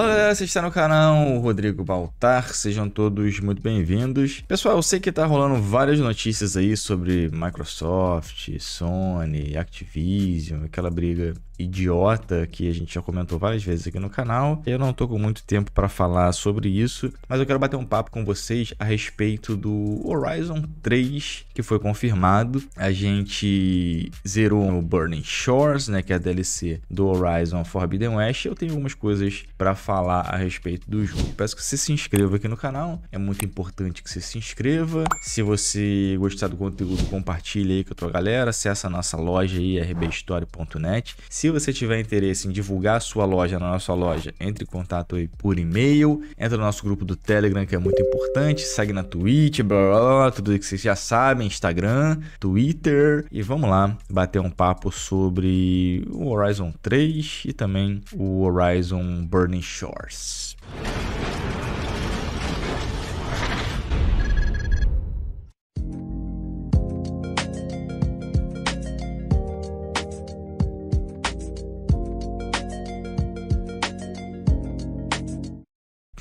Olá, você está no canal Rodrigo Baltar, sejam todos muito bem-vindos. Pessoal, eu sei que tá rolando várias notícias aí sobre Microsoft, Sony, Activision, aquela briga idiota que a gente já comentou várias vezes aqui no canal. Eu não tô com muito tempo para falar sobre isso, mas eu quero bater um papo com vocês a respeito do Horizon 3 que foi confirmado. A gente zerou o Burning Shores, né, que é a DLC do Horizon Forbidden West. Eu tenho algumas coisas para falar a respeito do jogo. Peço que você se inscreva aqui no canal. É muito importante que você se inscreva. Se você gostar do conteúdo, compartilha aí com a tua galera. Acesse a nossa loja aí rbstory.net. Se se você tiver interesse em divulgar a sua loja na nossa loja, entre em contato aí por e-mail, entra no nosso grupo do Telegram, que é muito importante, segue na Twitch, blá blá blá, tudo que vocês já sabem, Instagram, Twitter, e vamos lá bater um papo sobre o Horizon 3 e também o Horizon Burning Shores.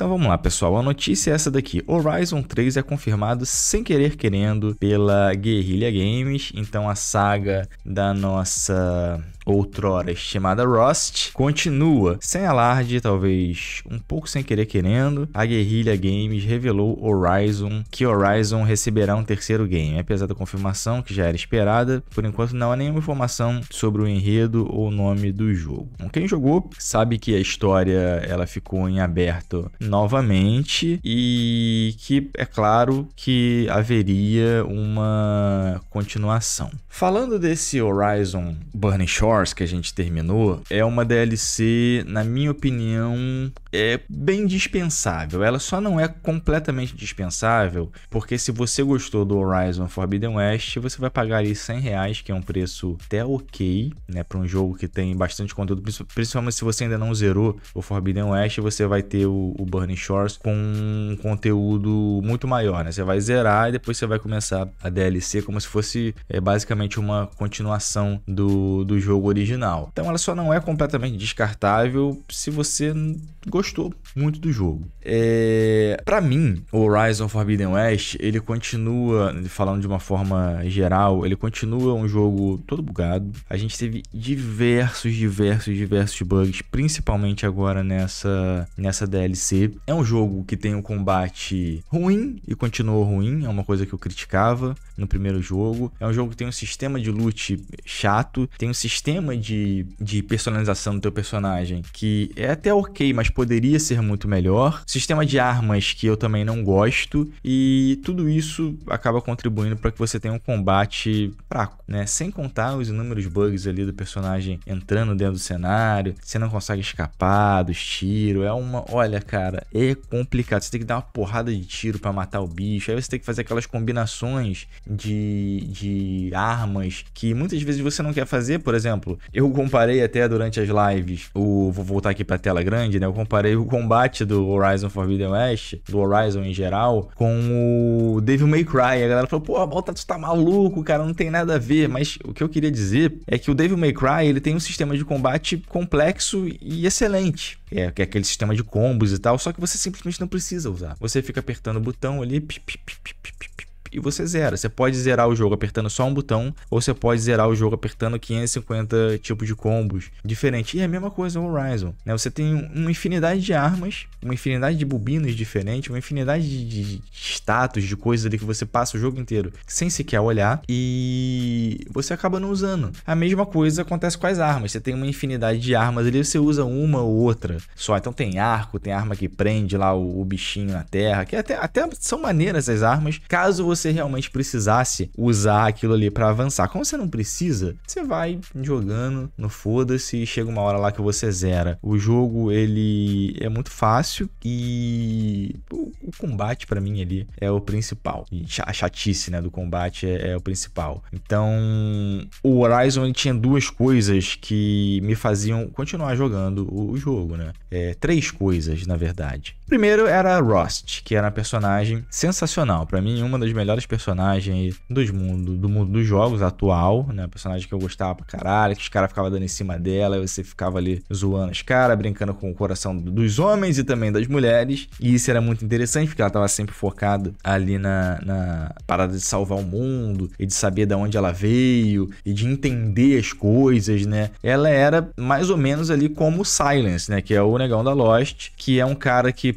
Então vamos lá, pessoal. A notícia é essa daqui. Horizon 3 é confirmado sem querer querendo pela Guerrilla Games. Então a saga da nossa outrora estimada Rust, continua sem alarde, talvez um pouco sem querer querendo. A Guerrilla Games revelou Horizon, que Horizon receberá um terceiro game. Apesar da confirmação, que já era esperada, por enquanto não há nenhuma informação sobre o enredo ou o nome do jogo. Quem jogou sabe que a história ela ficou em aberto novamente e que é claro que haveria uma continuação. Falando desse Horizon Burning Shore, Wars que a gente terminou é uma DLC, na minha opinião, é bem dispensável. Ela só não é completamente dispensável, porque se você gostou do Horizon Forbidden West, você vai pagar ali 100 reais, que é um preço até ok, né, para um jogo que tem bastante conteúdo, principalmente se você ainda não zerou o Forbidden West, você vai ter o, o Burning Shores com um conteúdo muito maior, né? Você vai zerar e depois você vai começar a DLC como se fosse é, basicamente uma continuação do, do jogo original. Então ela só não é completamente descartável se você gostou muito do jogo. É... Para mim, o Horizon Forbidden West, ele continua, falando de uma forma geral, ele continua um jogo todo bugado. A gente teve diversos, diversos, diversos bugs, principalmente agora nessa, nessa DLC. É um jogo que tem um combate ruim e continuou ruim, é uma coisa que eu criticava no primeiro jogo. É um jogo que tem um sistema de loot chato, tem um sistema sistema de, de personalização do teu personagem, que é até ok, mas poderia ser muito melhor. Sistema de armas que eu também não gosto. E tudo isso acaba contribuindo para que você tenha um combate fraco, né? Sem contar os inúmeros bugs ali do personagem entrando dentro do cenário, você não consegue escapar dos tiros. É uma. Olha, cara, é complicado. Você tem que dar uma porrada de tiro para matar o bicho. Aí você tem que fazer aquelas combinações de, de armas que muitas vezes você não quer fazer. Por exemplo, exemplo, eu comparei até durante as lives, o, vou voltar aqui pra tela grande, né? Eu comparei o combate do Horizon Forbidden West, do Horizon em geral, com o Devil May Cry. A galera falou, pô, volta, tu tá maluco, cara, não tem nada a ver. Mas o que eu queria dizer é que o Devil May Cry, ele tem um sistema de combate complexo e excelente. É, que é aquele sistema de combos e tal, só que você simplesmente não precisa usar. Você fica apertando o botão ali, pip, pip, pip, pip, pip e você zera. Você pode zerar o jogo apertando só um botão, ou você pode zerar o jogo apertando 550 tipos de combos diferentes. E é a mesma coisa o Horizon, né? Você tem uma infinidade de armas, uma infinidade de bobinos diferentes, uma infinidade de, de status, de coisas ali que você passa o jogo inteiro sem sequer olhar e você acaba não usando. A mesma coisa acontece com as armas. Você tem uma infinidade de armas ali, você usa uma ou outra só. Então tem arco, tem arma que prende lá o, o bichinho na terra, que até, até são maneiras as armas. Caso você você realmente precisasse usar aquilo ali para avançar. Como você não precisa, você vai jogando no foda-se e chega uma hora lá que você zera. O jogo, ele é muito fácil e o, combate para mim ali é o principal. E a chatice, né, do combate é, é o principal. Então, o Horizon tinha duas coisas que me faziam continuar jogando o jogo, né? É, três coisas, na verdade. Primeiro era a Rost, que era uma personagem sensacional. para mim, uma das melhores personagens dos mundo, do mundo dos jogos atual, né? Personagem que eu gostava pra caralho, que os caras ficavam dando em cima dela, e você ficava ali zoando os caras, brincando com o coração dos homens e também das mulheres. E isso era muito interessante, porque ela tava sempre focada ali na, na parada de salvar o mundo e de saber de onde ela veio e de entender as coisas, né? Ela era mais ou menos ali como o Silence, né? Que é o negão da Lost, que é um cara que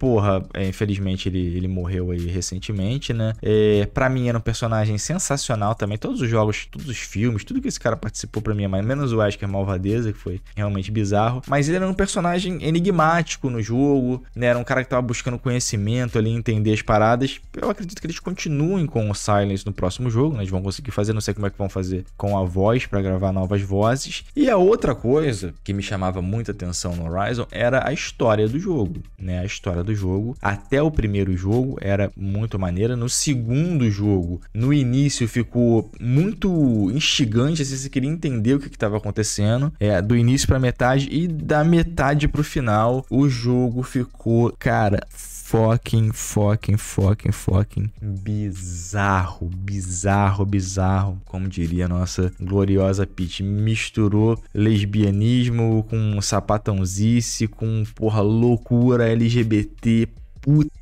porra, é, infelizmente ele, ele morreu aí recentemente, né? É, para mim era um personagem sensacional também. Todos os jogos, todos os filmes, tudo que esse cara participou para mim é mais menos o Asker Malvadeza, que foi realmente bizarro. Mas ele era um personagem enigmático no jogo, né? Era um cara que tava buscando conhecimento ali, entender as paradas. Eu acredito que eles continuem com o Silence no próximo jogo, né? Eles vão conseguir fazer, não sei como é que vão fazer com a voz para gravar novas vozes. E a outra coisa que me chamava muita atenção no Horizon era a história do jogo, né? A história do do jogo. Até o primeiro jogo era muito maneira. No segundo jogo, no início ficou muito instigante, assim, você queria entender o que estava acontecendo. É, do início para metade e da metade para o final, o jogo ficou, cara, fucking, fucking, fucking, fucking bizarro, bizarro, bizarro, como diria a nossa gloriosa Pit, Misturou lesbianismo com sapatãozice, com porra loucura LGBT, puta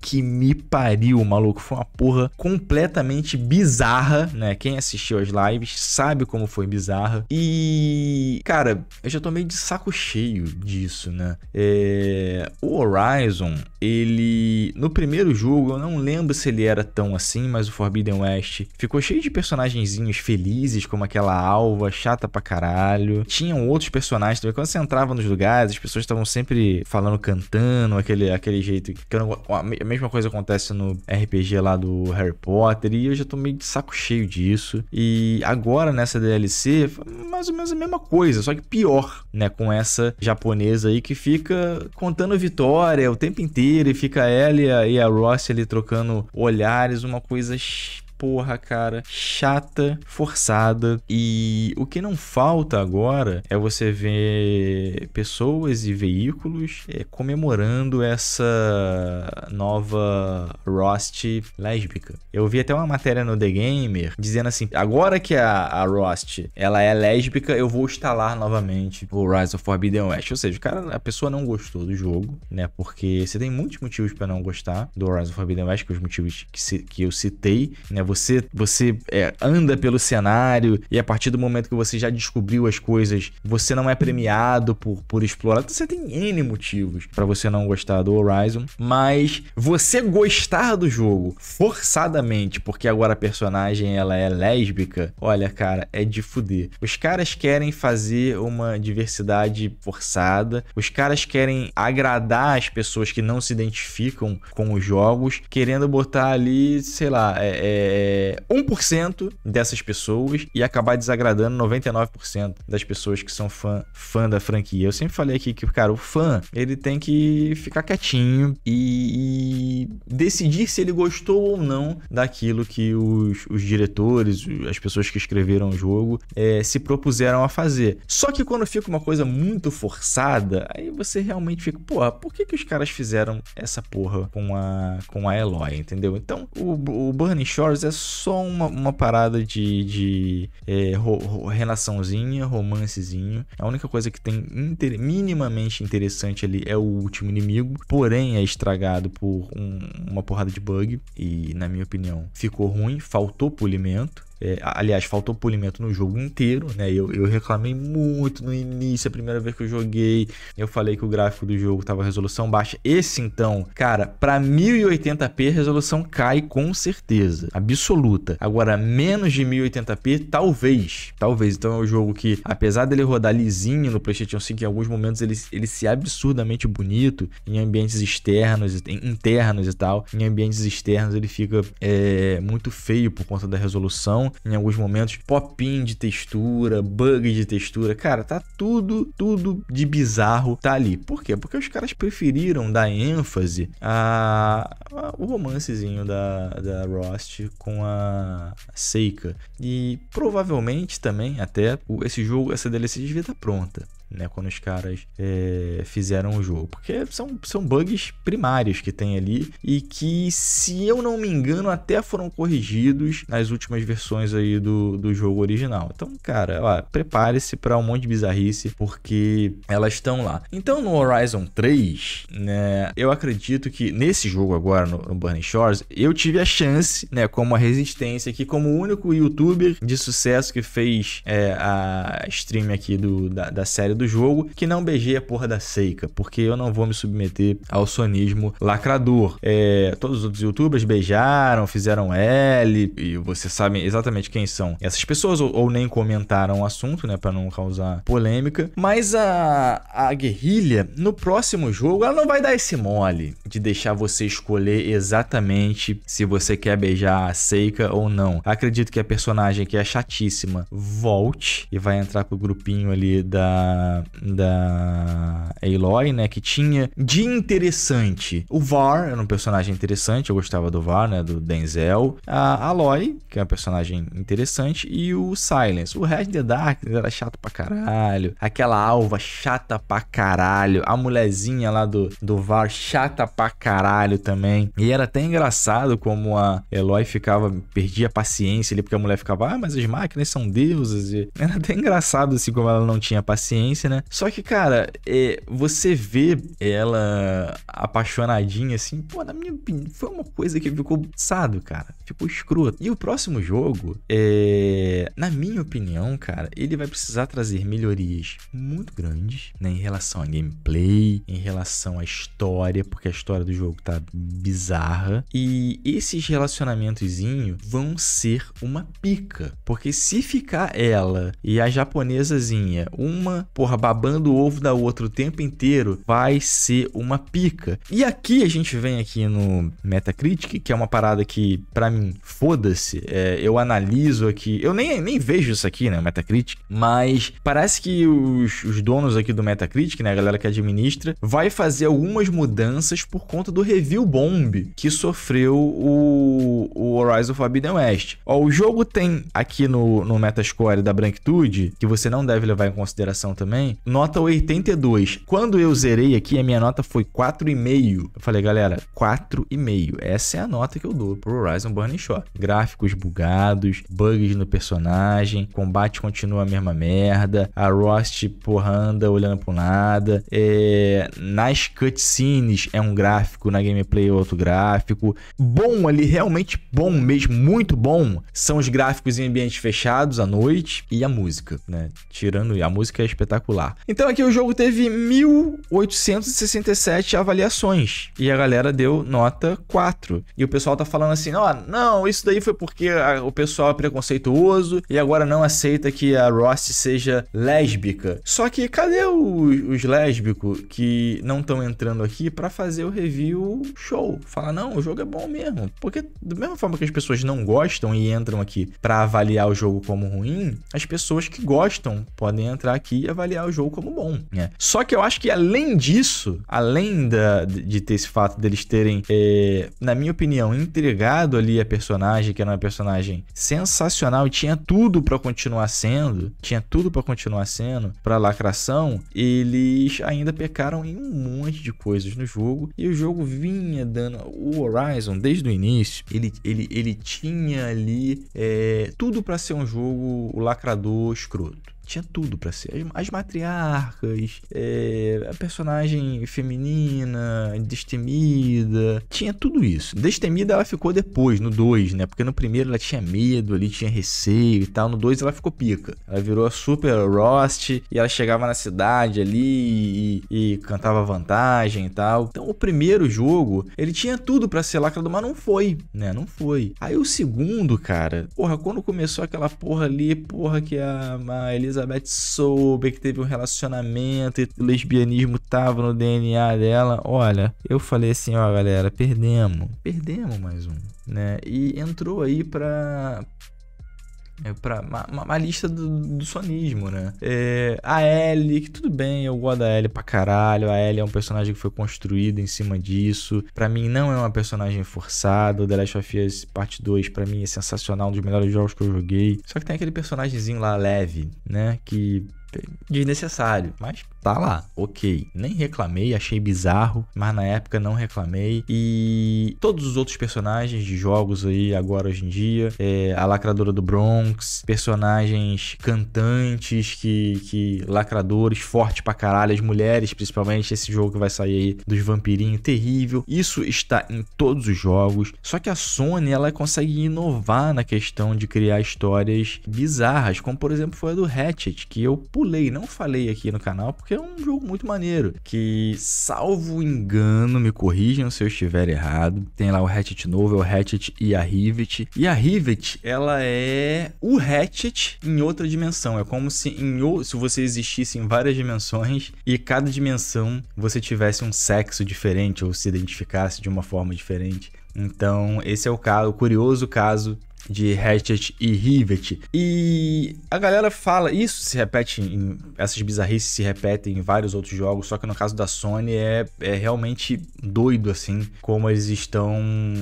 que me pariu, maluco. Foi uma porra completamente bizarra, né? Quem assistiu as lives sabe como foi bizarra. E, cara, eu já tô meio de saco cheio disso, né? É... O Horizon, ele. No primeiro jogo, eu não lembro se ele era tão assim, mas o Forbidden West ficou cheio de personagenzinhos felizes, como aquela alva chata pra caralho. Tinham outros personagens também. Quando você entrava nos lugares, as pessoas estavam sempre falando, cantando, aquele, aquele jeito que eu não mesma coisa acontece no RPG lá do Harry Potter. E eu já tô meio de saco cheio disso. E agora nessa DLC, mais ou menos a mesma coisa, só que pior, né? Com essa japonesa aí que fica contando vitória o tempo inteiro e fica ela e a, e a Ross ali trocando olhares, uma coisa porra, cara, chata, forçada. E o que não falta agora é você ver pessoas e veículos é, comemorando essa nova Rost lésbica. Eu vi até uma matéria no The Gamer dizendo assim: agora que a, a Rost ela é lésbica, eu vou instalar novamente o Rise of Forbidden West. Ou seja, cara, a pessoa não gostou do jogo, né? Porque você tem muitos motivos para não gostar do Rise of Forbidden West, que os motivos que, se, que eu citei, né? Você, você é, anda pelo cenário e a partir do momento que você já descobriu as coisas, você não é premiado por, por explorar. Você tem N motivos para você não gostar do Horizon, mas você gostar do jogo forçadamente, porque agora a personagem ela é lésbica, olha, cara, é de fuder. Os caras querem fazer uma diversidade forçada, os caras querem agradar as pessoas que não se identificam com os jogos, querendo botar ali, sei lá, é, é é, 1% dessas pessoas e acabar desagradando 99% das pessoas que são fã, fã da franquia. Eu sempre falei aqui que, cara, o fã, ele tem que ficar quietinho e, e decidir se ele gostou ou não daquilo que os, os diretores, as pessoas que escreveram o jogo, é, se propuseram a fazer. Só que quando fica uma coisa muito forçada, aí você realmente fica, porra, por que, que os caras fizeram essa porra com a, com a Eloy, entendeu? Então, o, o Burning Shores é é só uma, uma parada de, de é, ro, ro, relaçãozinha, romancezinho. A única coisa que tem inter, minimamente interessante ali é o último inimigo, porém é estragado por um, uma porrada de bug e, na minha opinião, ficou ruim, faltou polimento. É, aliás, faltou polimento no jogo inteiro, né? Eu, eu reclamei muito no início, a primeira vez que eu joguei. Eu falei que o gráfico do jogo tava resolução baixa. Esse então, cara, para 1080p a resolução cai com certeza, absoluta. Agora, menos de 1080p, talvez, talvez. Então é um jogo que, apesar dele rodar lisinho no PlayStation 5, em alguns momentos ele, ele se absurdamente bonito em ambientes externos, internos e tal. Em ambientes externos ele fica é, muito feio por conta da resolução em alguns momentos, pop-in de textura, bug de textura, cara, tá tudo, tudo de bizarro tá ali. Por quê? Porque os caras preferiram dar ênfase a, a o romancezinho da, da Rost com a Seika. E provavelmente também, até, esse jogo, essa DLC devia estar tá pronta né? Quando os caras é, fizeram o jogo. Porque são, são bugs primários que tem ali e que, se eu não me engano, até foram corrigidos nas últimas versões aí do, do jogo original. Então, cara, prepare-se para um monte de bizarrice porque elas estão lá. Então, no Horizon 3, né? Eu acredito que nesse jogo agora, no, no Burning Shores, eu tive a chance, né? Como a resistência aqui, como o único youtuber de sucesso que fez é, a stream aqui do, da, da série do jogo que não beijei a porra da Seica porque eu não vou me submeter ao sonismo lacrador. É, todos os outros youtubers beijaram, fizeram L, e vocês sabem exatamente quem são essas pessoas, ou, ou nem comentaram o assunto, né, para não causar polêmica. Mas a, a guerrilha, no próximo jogo, ela não vai dar esse mole de deixar você escolher exatamente se você quer beijar a Seica ou não. Acredito que a personagem que é chatíssima volte e vai entrar pro grupinho ali da da, Eloy Aloy, né? Que tinha de interessante. O Var era um personagem interessante, eu gostava do Var, né? Do Denzel. A Aloy, que é um personagem interessante. E o Silence. O Red the Dark era chato pra caralho. Aquela alva chata pra caralho. A mulherzinha lá do, do Var, chata pra caralho também. E era até engraçado como a Eloy ficava, perdia a paciência ali, porque a mulher ficava, ah, mas as máquinas são deuses. E era até engraçado assim como ela não tinha paciência né? Só que, cara, é, você vê ela apaixonadinha, assim, pô, na minha opinião, foi uma coisa que ficou sado, cara. Ficou escroto. E o próximo jogo, é, na minha opinião, cara, ele vai precisar trazer melhorias muito grandes, né? Em relação a gameplay, em relação à história, porque a história do jogo tá bizarra. E esses relacionamentozinhos vão ser uma pica. Porque se ficar ela e a japonesazinha, uma por porra, babando o ovo da outra o tempo inteiro, vai ser uma pica. E aqui a gente vem aqui no Metacritic, que é uma parada que, para mim, foda-se. É, eu analiso aqui, eu nem, nem vejo isso aqui, né, o Metacritic, mas parece que os, os donos aqui do Metacritic, né, a galera que administra, vai fazer algumas mudanças por conta do review bomb que sofreu o, o Horizon Forbidden West. Ó, o jogo tem aqui no, no Metascore da branquitude, que você não deve levar em consideração também, também. Nota 82. Quando eu zerei aqui, a minha nota foi 4,5. Eu falei, galera, 4,5. Essa é a nota que eu dou pro Horizon Burning Shore. Gráficos bugados, bugs no personagem, combate continua a mesma merda, a Rost, porranda olhando pro nada. É... Nas cutscenes é um gráfico, na gameplay é outro gráfico. Bom ali, realmente bom mesmo, muito bom, são os gráficos em ambientes fechados à noite e a música, né? Tirando... A música é espetacular espetacular. Então aqui o jogo teve 1867 avaliações e a galera deu nota 4. E o pessoal tá falando assim: "Ó, oh, não, isso daí foi porque a, o pessoal é preconceituoso e agora não aceita que a Ross seja lésbica". Só que cadê os, os lésbicos que não estão entrando aqui para fazer o review show? Falar: "Não, o jogo é bom mesmo". Porque da mesma forma que as pessoas não gostam e entram aqui para avaliar o jogo como ruim, as pessoas que gostam podem entrar aqui e avaliar avaliar o jogo como bom. Né? Só que eu acho que além disso, além da, de ter esse fato deles terem, é, na minha opinião, entregado ali a personagem, que era uma personagem sensacional e tinha tudo para continuar sendo, tinha tudo para continuar sendo, para lacração, eles ainda pecaram em um monte de coisas no jogo e o jogo vinha dando. O Horizon, desde o início, ele, ele, ele tinha ali é, tudo para ser um jogo lacrador escroto tinha tudo para ser. As, as matriarcas, é, a personagem feminina, destemida, tinha tudo isso. Destemida ela ficou depois, no 2, né? Porque no primeiro ela tinha medo ali, tinha receio e tal. No 2 ela ficou pica. Ela virou a super Rost e ela chegava na cidade ali e, e cantava vantagem e tal. Então o primeiro jogo, ele tinha tudo para ser lacrado, mas não foi, né? Não foi. Aí o segundo, cara, porra, quando começou aquela porra ali, porra, que a, a Elisa Elizabeth soube que teve um relacionamento e lesbianismo tava no DNA dela, olha, eu falei assim, ó galera, perdemos, perdemos mais um, né? E entrou aí pra é pra, uma, uma lista do, do, sonismo, né? É, a Ellie, que tudo bem, eu gosto da Ellie pra caralho. A Ellie é um personagem que foi construído em cima disso. Para mim, não é uma personagem forçada. The Last of Us Parte 2, para mim, é sensacional, um dos melhores jogos que eu joguei. Só que tem aquele personagemzinho lá leve, né? Que desnecessário, mas tá lá, ok. Nem reclamei, achei bizarro, mas na época não reclamei. E todos os outros personagens de jogos aí, agora hoje em dia, é, a Lacradora do Bronx, personagens cantantes, que, que lacradores, forte pra caralho, as mulheres principalmente, esse jogo que vai sair aí dos vampirinhos, terrível. Isso está em todos os jogos, só que a Sony, ela consegue inovar na questão de criar histórias bizarras, como por exemplo foi a do Hatchet, que eu, pulei, não falei aqui no canal, porque é um jogo muito maneiro. Que, salvo engano, me corrijam se eu estiver errado. Tem lá o Hatchet novo, é o Hatchet e a Rivet. E a Rivet, ela é o Hatchet em outra dimensão. É como se, em, se você existisse em várias dimensões e cada dimensão você tivesse um sexo diferente ou se identificasse de uma forma diferente. Então, esse é o caso, o curioso caso de Hatchet e Rivet. E a galera fala, isso se repete em, essas bizarrices se repetem em vários outros jogos, só que no caso da Sony é, é realmente doido assim, como eles estão,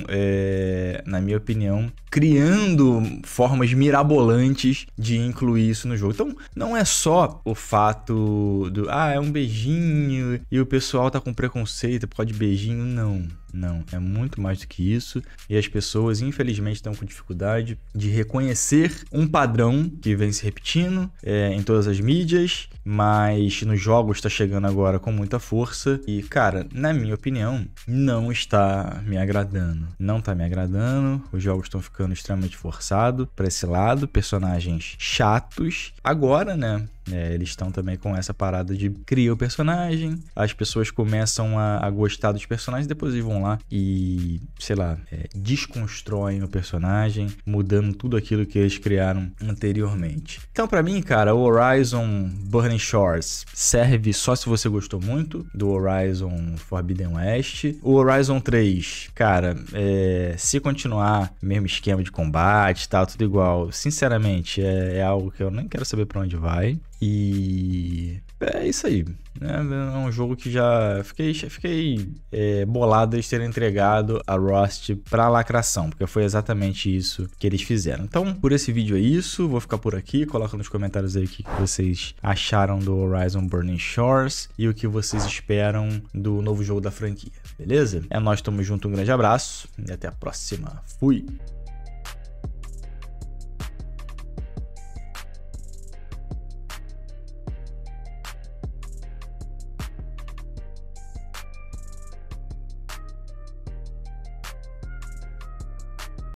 é, na minha opinião, criando formas mirabolantes de incluir isso no jogo. Então, não é só o fato do, ah, é um beijinho e o pessoal tá com preconceito por causa de beijinho, não. Não, é muito mais do que isso. E as pessoas, infelizmente, estão com dificuldade de reconhecer um padrão que vem se repetindo é, em todas as mídias, mas nos jogos está chegando agora com muita força. E, cara, na minha opinião, não está me agradando. Não está me agradando. Os jogos estão ficando extremamente forçados para esse lado. Personagens chatos. Agora, né? É, eles estão também com essa parada de criar o personagem, as pessoas começam a, a gostar dos personagens, depois eles vão lá e, sei lá, é, desconstroem o personagem, mudando tudo aquilo que eles criaram anteriormente. Então, para mim, cara, o Horizon Burning Shores serve só se você gostou muito do Horizon Forbidden West. O Horizon 3, cara, é, se continuar mesmo esquema de combate e tal, tudo igual, sinceramente, é, é algo que eu nem quero saber para onde vai. E é isso aí. Né? É um jogo que já fiquei, fiquei é, bolado eles terem entregado a Rust pra lacração, porque foi exatamente isso que eles fizeram. Então, por esse vídeo é isso. Vou ficar por aqui. Coloca nos comentários aí o que vocês acharam do Horizon Burning Shores e o que vocês esperam do novo jogo da franquia, beleza? É nós, tamo junto, um grande abraço e até a próxima. Fui!